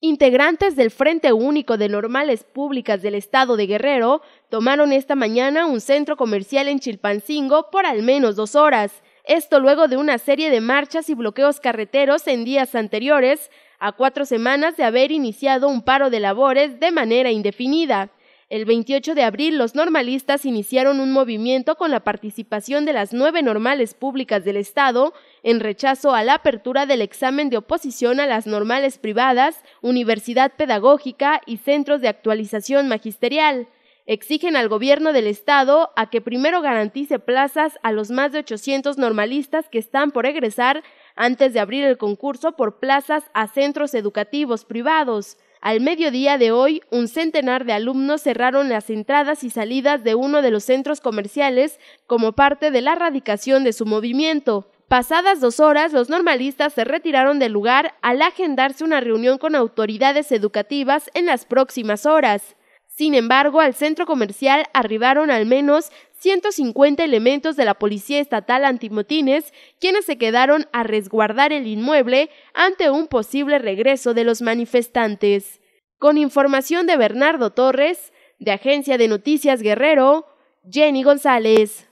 Integrantes del Frente Único de Normales Públicas del Estado de Guerrero tomaron esta mañana un centro comercial en Chilpancingo por al menos dos horas. Esto luego de una serie de marchas y bloqueos carreteros en días anteriores, a cuatro semanas de haber iniciado un paro de labores de manera indefinida. El 28 de abril, los normalistas iniciaron un movimiento con la participación de las nueve normales públicas del Estado en rechazo a la apertura del examen de oposición a las normales privadas, universidad pedagógica y centros de actualización magisterial. Exigen al gobierno del Estado a que primero garantice plazas a los más de 800 normalistas que están por egresar antes de abrir el concurso por plazas a centros educativos privados. Al mediodía de hoy, un centenar de alumnos cerraron las entradas y salidas de uno de los centros comerciales como parte de la radicación de su movimiento. Pasadas dos horas, los normalistas se retiraron del lugar al agendarse una reunión con autoridades educativas en las próximas horas. Sin embargo, al centro comercial arribaron al menos 150 elementos de la Policía Estatal Antimotines, quienes se quedaron a resguardar el inmueble ante un posible regreso de los manifestantes. Con información de Bernardo Torres, de Agencia de Noticias Guerrero, Jenny González.